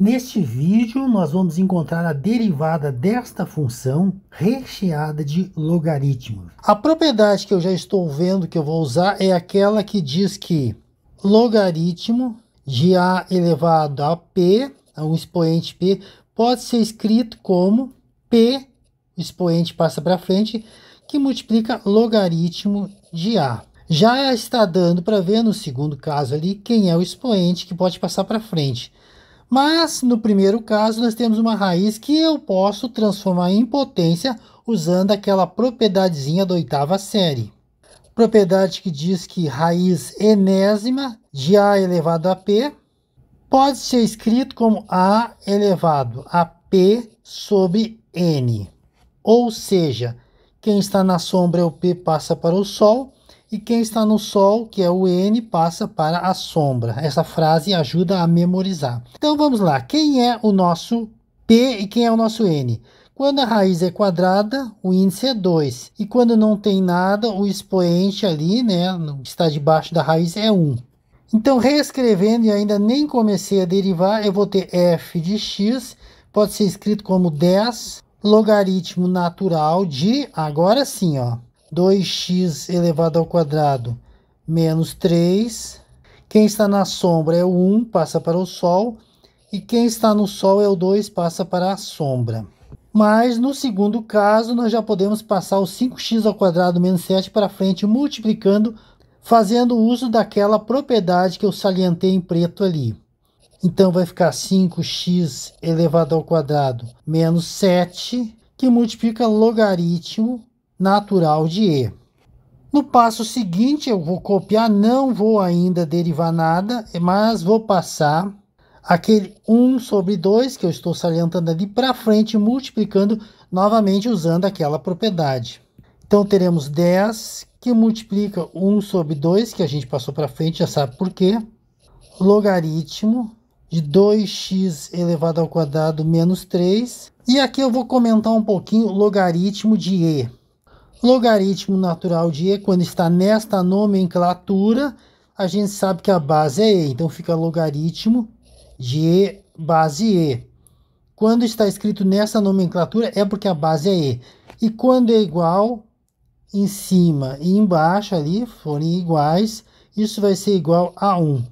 Neste vídeo, nós vamos encontrar a derivada desta função recheada de logaritmos. A propriedade que eu já estou vendo que eu vou usar é aquela que diz que logaritmo de a elevado a p, a um expoente p, pode ser escrito como p, expoente passa para frente, que multiplica logaritmo de a. Já está dando para ver no segundo caso ali quem é o expoente que pode passar para frente. Mas no primeiro caso, nós temos uma raiz que eu posso transformar em potência usando aquela propriedadezinha da oitava série. Propriedade que diz que raiz enésima de a elevado a p pode ser escrito como a elevado a p sobre n. Ou seja, quem está na sombra é o p passa para o sol e quem está no Sol, que é o N, passa para a sombra. Essa frase ajuda a memorizar. Então vamos lá. Quem é o nosso P e quem é o nosso N? Quando a raiz é quadrada, o índice é 2. E quando não tem nada, o expoente ali, né, que está debaixo da raiz é 1. Um. Então, reescrevendo e ainda nem comecei a derivar, eu vou ter f de x, pode ser escrito como 10 logaritmo natural de, agora sim, ó, 2x elevado ao quadrado menos 3. Quem está na sombra é o 1, passa para o Sol. E quem está no Sol é o 2, passa para a sombra. Mas no segundo caso, nós já podemos passar o 5x ao quadrado menos 7 para frente, multiplicando, fazendo uso daquela propriedade que eu salientei em preto ali. Então vai ficar 5x elevado ao quadrado menos 7, que multiplica logaritmo natural de E. No passo seguinte, eu vou copiar, não vou ainda derivar nada, mas vou passar aquele 1 sobre 2 que eu estou salientando ali para frente, multiplicando novamente usando aquela propriedade. Então, teremos 10 que multiplica 1 sobre 2, que a gente passou para frente, já sabe por quê. Logaritmo de 2x elevado ao quadrado menos 3. E aqui eu vou comentar um pouquinho o logaritmo de E. Logaritmo natural de E, quando está nesta nomenclatura, a gente sabe que a base é E, então fica logaritmo de E base E. Quando está escrito nessa nomenclatura, é porque a base é E. E quando é igual, em cima e embaixo ali forem iguais, isso vai ser igual a 1.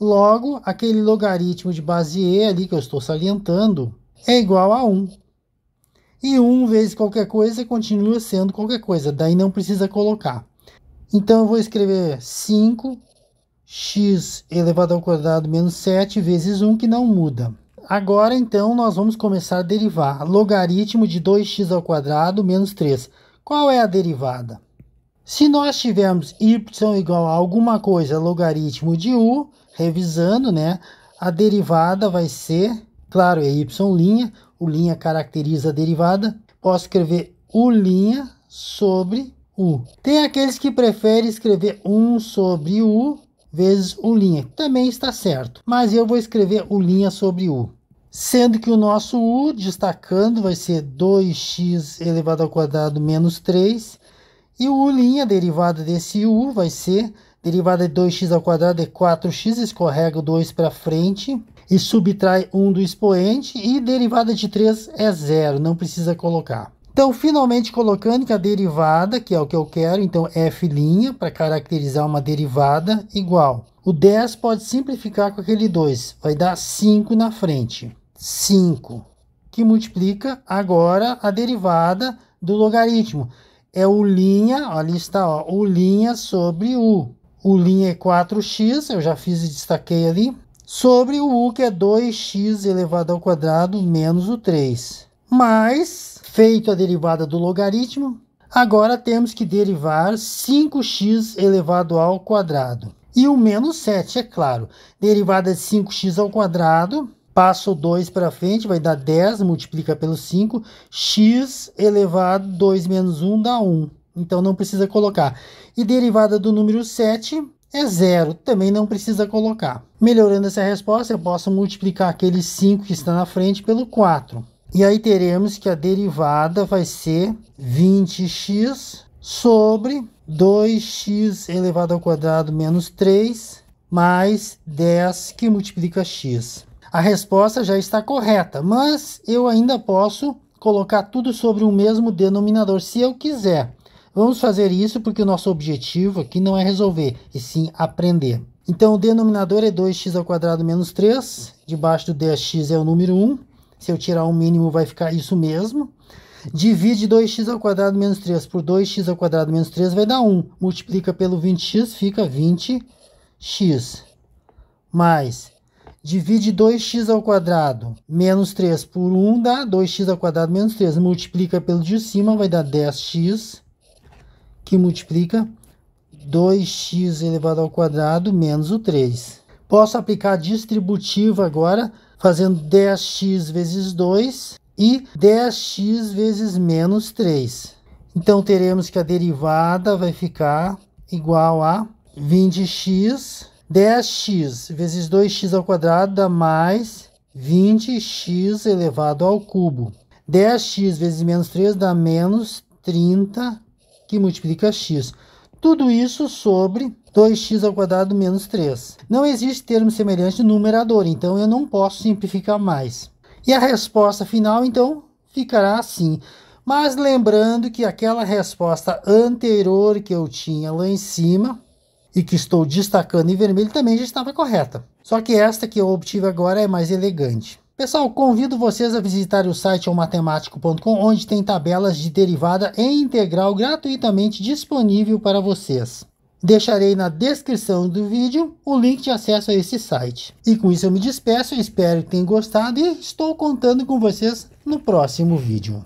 Logo, aquele logaritmo de base E ali que eu estou salientando é igual a 1. E um vezes qualquer coisa continua sendo qualquer coisa, daí não precisa colocar. Então eu vou escrever 5 x elevado ao quadrado menos 7 vezes 1 que não muda. Agora então nós vamos começar a derivar logaritmo de 2x ao quadrado menos 3. Qual é a derivada? Se nós tivermos y igual a alguma coisa logaritmo de u, revisando, né? A derivada vai ser, claro, é y', o linha caracteriza a derivada, posso escrever U linha sobre U. Tem aqueles que preferem escrever 1 sobre U vezes U linha, também está certo, mas eu vou escrever U linha sobre U. Sendo que o nosso U, destacando, vai ser 2x elevado ao quadrado menos 3, e o U linha, derivada desse U, vai ser derivada de 2x ao quadrado é 4x, escorrega o 2 para frente, e subtrai um do expoente e derivada de 3 é zero, não precisa colocar. Então, finalmente colocando que a derivada, que é o que eu quero, então f' para caracterizar uma derivada igual. O 10 pode simplificar com aquele 2, vai dar 5 na frente. 5, que multiplica agora a derivada do logaritmo. É o linha, ali está, ó, o linha sobre u. O linha é 4x, eu já fiz e destaquei ali sobre o U que é 2x elevado ao quadrado menos o 3. Mas, feito a derivada do logaritmo, agora temos que derivar 5x elevado ao quadrado. E o menos 7, é claro. Derivada de 5x ao quadrado, passa o 2 para frente, vai dar 10, multiplica pelo 5, x elevado 2 menos 1 dá 1. Então não precisa colocar. E derivada do número 7, é zero, também não precisa colocar. Melhorando essa resposta, eu posso multiplicar aquele 5 que está na frente pelo 4. E aí teremos que a derivada vai ser 20x sobre 2x elevado ao quadrado menos 3 mais 10 que multiplica x. A resposta já está correta, mas eu ainda posso colocar tudo sobre o mesmo denominador se eu quiser. Vamos fazer isso porque o nosso objetivo aqui não é resolver, e sim aprender. Então o denominador é 2x² menos 3, debaixo do 10x é o número 1, se eu tirar o um mínimo vai ficar isso mesmo. Divide 2x² menos 3 por 2x² menos 3 vai dar 1, multiplica pelo 20x fica 20x, mais divide 2x ao quadrado menos 3 por 1 dá 2x ao quadrado menos 3, multiplica pelo de cima vai dar 10x que multiplica 2x elevado ao quadrado menos o 3. Posso aplicar a distributiva agora, fazendo 10x vezes 2 e 10x vezes menos 3. Então, teremos que a derivada vai ficar igual a 20x, 10x vezes 2x ao quadrado dá mais 20x elevado ao cubo. 10x vezes menos 3 dá menos 30 que multiplica x. Tudo isso sobre 2x ao quadrado menos 3. Não existe termo semelhante no numerador, então eu não posso simplificar mais. E a resposta final, então, ficará assim. Mas lembrando que aquela resposta anterior que eu tinha lá em cima e que estou destacando em vermelho também já estava correta. Só que esta que eu obtive agora é mais elegante. Pessoal, convido vocês a visitar o site matemático.com, onde tem tabelas de derivada e integral gratuitamente disponível para vocês. Deixarei na descrição do vídeo o link de acesso a esse site. E com isso eu me despeço, espero que tenham gostado e estou contando com vocês no próximo vídeo.